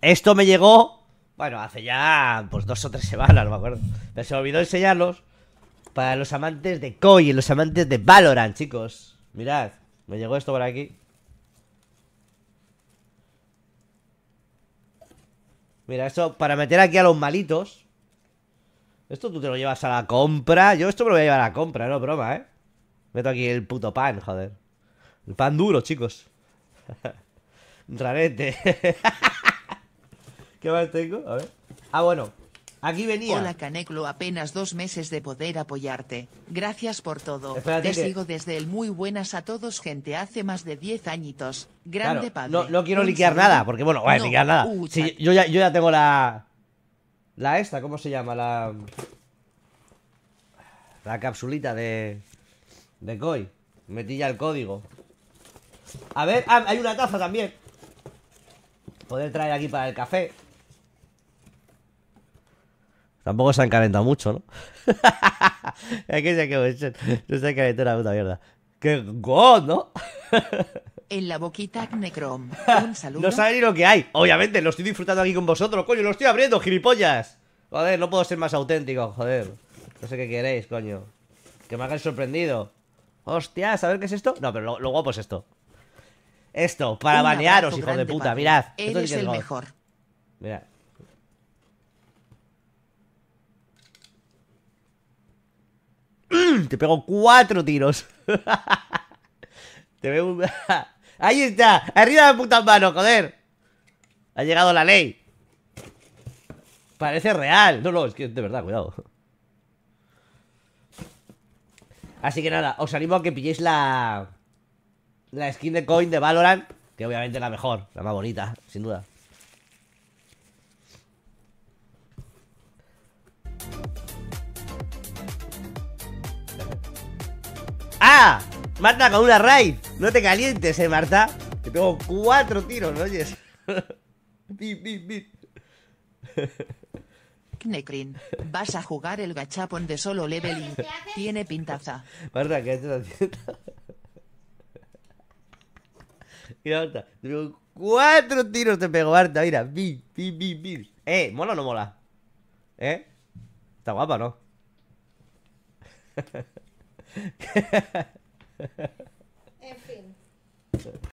Esto me llegó, bueno, hace ya pues dos o tres semanas, no me acuerdo. Pero se me olvidó enseñarlos para los amantes de KOI y los amantes de Valorant, chicos. Mirad, me llegó esto por aquí. Mira, esto para meter aquí a los malitos. Esto tú te lo llevas a la compra. Yo esto me lo voy a llevar a la compra, no broma, ¿eh? Meto aquí el puto pan, joder. El pan duro, chicos. Rarete. ¿Qué tengo? A ver. Ah, bueno. Aquí venía. Hola Caneclo, apenas dos meses de poder apoyarte. Gracias por todo. Te sigo desde el muy buenas a todos, gente. Hace más de 10 añitos. Grande padre. No, quiero liquear nada, porque bueno, voy a liquear nada. yo, ya, yo ya tengo la. La esta, ¿cómo se llama? La. La capsulita de. De Koi. Metí ya el código. A ver, ah, hay una taza también. Poder traer aquí para el café. Tampoco se han calentado mucho, ¿no? es que se No se han calentado la puta mierda. ¡Qué god, ¿no? en la boquita Necrom. Un saludo. No saben ni lo que hay. Obviamente, lo estoy disfrutando aquí con vosotros, coño. Lo estoy abriendo, gilipollas. Joder, no puedo ser más auténtico, joder. No sé qué queréis, coño. Que me hagáis sorprendido. Hostia, ¿a ver qué es esto? No, pero lo, guapo es esto. Esto, para banearos, hijo de puta, mirad. Eres esto es el mejor. Mirad. Te pego cuatro tiros. Te veo ¡Ahí está! ¡Arriba de puta mano, joder! Ha llegado la ley. Parece real. No, no, es que de verdad, cuidado. Así que nada, os animo a que pilléis la... La skin de coin de Valorant. Que obviamente es la mejor, la más bonita, sin duda. ¡Ah! Marta, con una raid. No te calientes, eh, Marta. Te tengo cuatro tiros, ¿no oyes? vas a jugar el gachapon de solo leveling. Tiene pintaza. Marta, ¿qué estás haciendo? Mira, Marta, tengo cuatro tiros te pego, Marta. Mira, bip, bip, bip, Eh, ¿mola o no mola? ¿Eh? Está guapa, ¿no? Enfim.